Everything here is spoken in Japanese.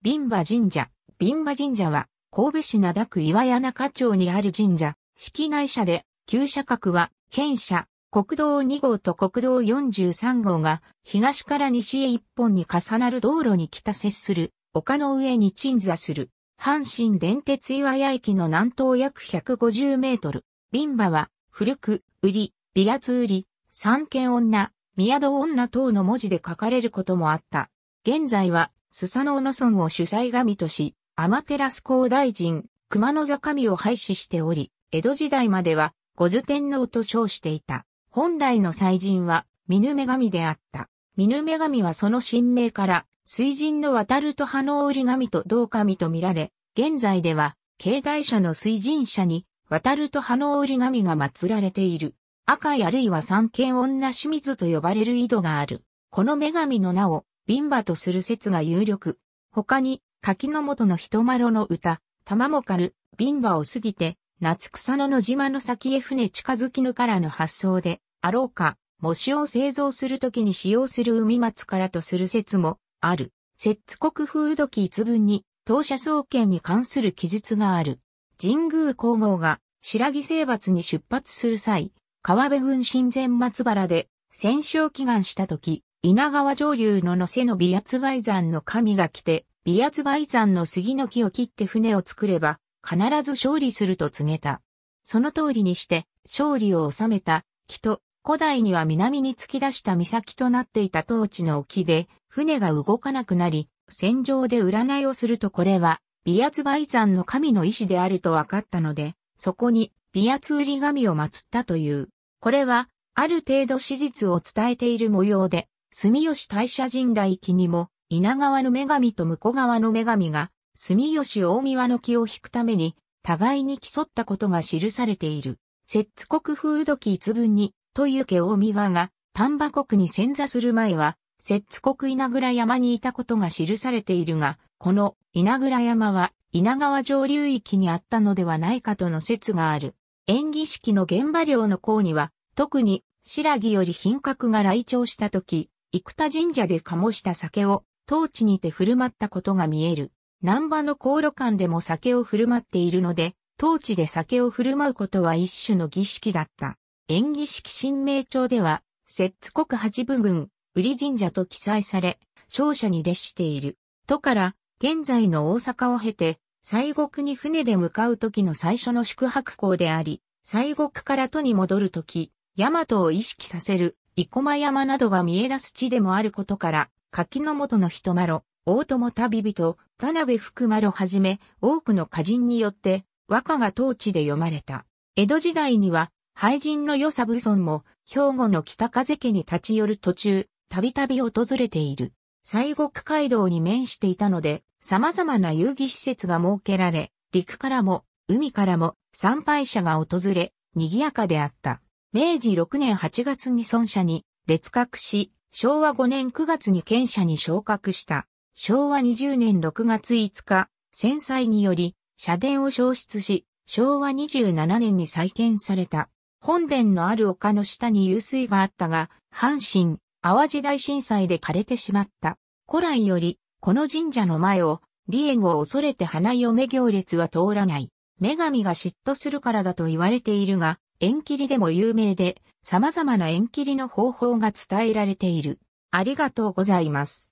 ビンバ神社。ビンバ神社は、神戸市灘区岩屋中町にある神社、式内社で、旧社格は、県社、国道2号と国道43号が、東から西へ一本に重なる道路に北接する、丘の上に鎮座する、阪神電鉄岩屋駅の南東約150メートル。ビンバは、古く、売り、美圧売り、三軒女、宮戸女等の文字で書かれることもあった。現在は、スサノオノ村を主催神とし、天照公大臣、熊野坂神を廃止しており、江戸時代までは、五頭天皇と称していた。本来の祭神は、見ぬ女神であった。見ぬ女神はその神明から、水神の渡ると葉の織神と同神と見られ、現在では、境内社の水神社に、渡ると葉の織神が祀られている。赤いあるいは三剣女清水と呼ばれる井戸がある。この女神の名を、ビンバとする説が有力。他に、柿の元の人ろの歌、玉もかる、ビンバを過ぎて、夏草野の島の先へ船近づきぬからの発想で、あろうか、模試を製造するときに使用する海松からとする説も、ある。摂津国風土記一文に、当社総研に関する記述がある。神宮皇后が、白木征伐に出発する際、川辺軍神前松原で、戦勝祈願したとき、稲川上流の野瀬の美圧梅山の神が来て、美圧梅山の杉の木を切って船を作れば、必ず勝利すると告げた。その通りにして、勝利を収めた、木と、古代には南に突き出した岬となっていた当地の沖で、船が動かなくなり、戦場で占いをするとこれは、美圧梅山の神の意志であると分かったので、そこに、美圧売り神を祀ったという。これは、ある程度史実を伝えている模様で、住吉大社神代記にも、稲川の女神と向川の女神が、住吉大宮の木を引くために、互いに競ったことが記されている。摂津国風土記一文に、というけ大宮が、丹波国に潜座する前は、摂津国稲倉山にいたことが記されているが、この稲倉山は稲川上流域にあったのではないかとの説がある。演技式の現場寮の項には、特に白木より品格が来庁した時、生田神社で醸した酒を当地にて振る舞ったことが見える。南波の航路間でも酒を振る舞っているので、当地で酒を振る舞うことは一種の儀式だった。演儀式神明町では、摂津国八部郡、瓜神社と記載され、勝者に列している。都から、現在の大阪を経て、西国に船で向かう時の最初の宿泊港であり、西国から都に戻る時、大和を意識させる生駒山などが見え出す地でもあることから、柿の元の人まろ、大友旅人、田辺福丸はじめ、多くの歌人によって、和歌が当地で読まれた。江戸時代には、廃人の与謝武村も、兵庫の北風家に立ち寄る途中、たびたび訪れている。西国街道に面していたので、様々な遊戯施設が設けられ、陸からも、海からも、参拝者が訪れ、賑やかであった。明治6年8月に孫社に列格し、昭和5年9月に県社に昇格した。昭和20年6月5日、戦災により、社殿を消失し、昭和27年に再建された。本殿のある丘の下に湧水があったが、阪神、淡路大震災で枯れてしまった。古来より、この神社の前を、利縁を恐れて花嫁行列は通らない。女神が嫉妬するからだと言われているが、縁切りでも有名で、様々な縁切りの方法が伝えられている。ありがとうございます。